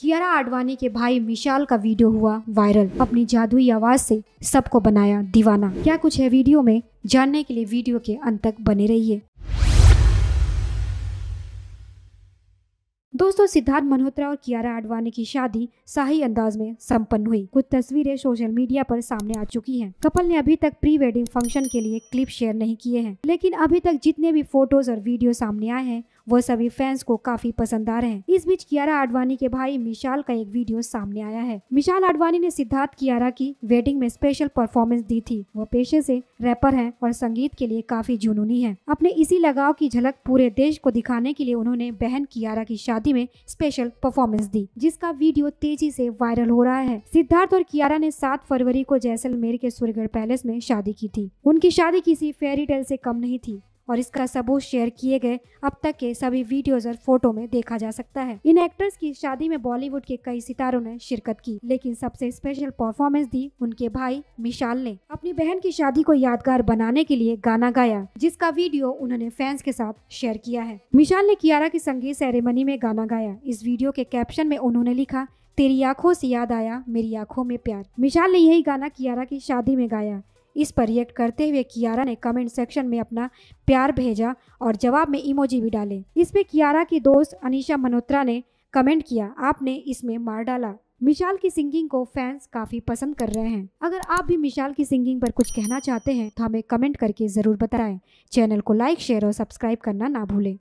कियारा आडवाणी के भाई मिशाल का वीडियो हुआ वायरल अपनी जादुई आवाज से सबको बनाया दीवाना क्या कुछ है वीडियो में जानने के लिए वीडियो के अंत तक बने रहिए दोस्तों सिद्धार्थ मल्होत्रा और कियारा आडवाणी की शादी शाही अंदाज में संपन्न हुई कुछ तस्वीरें सोशल मीडिया पर सामने आ चुकी हैं। कपल ने अभी तक प्री वेडिंग फंक्शन के लिए क्लिप शेयर नहीं किए हैं लेकिन अभी तक जितने भी फोटोज और वीडियो सामने आए हैं वो सभी फैंस को काफी पसंद आ रहे हैं इस बीच कियारा आडवाणी के भाई मिशाल का एक वीडियो सामने आया है मिशाल आडवाणी ने सिद्धार्थ कियारा की वेडिंग में स्पेशल परफॉर्मेंस दी थी वो पेशे से रैपर हैं और संगीत के लिए काफी जुनूनी है अपने इसी लगाव की झलक पूरे देश को दिखाने के लिए उन्होंने बहन कियारा की शादी में स्पेशल परफॉर्मेंस दी जिसका वीडियो तेजी से वायरल हो रहा है सिद्धार्थ और कियारा ने सात फरवरी को जैसलमेर के सूर्यगढ़ पैलेस में शादी की थी उनकी शादी किसी फेरी टेल से कम नहीं थी और इसका सबूत शेयर किए गए अब तक के सभी वीडियोज और फोटो में देखा जा सकता है इन एक्टर्स की शादी में बॉलीवुड के कई सितारों ने शिरकत की लेकिन सबसे स्पेशल परफॉर्मेंस दी उनके भाई मिशाल ने अपनी बहन की शादी को यादगार बनाने के लिए गाना गाया जिसका वीडियो उन्होंने फैंस के साथ शेयर किया है मिशाल ने कियारा की संगीत सेरेमनी में गाना गाया इस वीडियो के कैप्शन में उन्होंने लिखा तेरी आंखों से याद आया मेरी आंखों में प्यार मिशाल ने यही गाना कियारा की शादी में गाया इस पर रिएक्ट करते हुए कियारा ने कमेंट सेक्शन में अपना प्यार भेजा और जवाब में इमोजी भी डाले इसमें कियारा की दोस्त अनिशा मनोत्रा ने कमेंट किया आपने इसमें मार डाला मिशाल की सिंगिंग को फैंस काफी पसंद कर रहे हैं अगर आप भी मिशाल की सिंगिंग पर कुछ कहना चाहते हैं तो हमें कमेंट करके जरूर बताएं चैनल को लाइक शेयर और सब्सक्राइब करना ना भूलें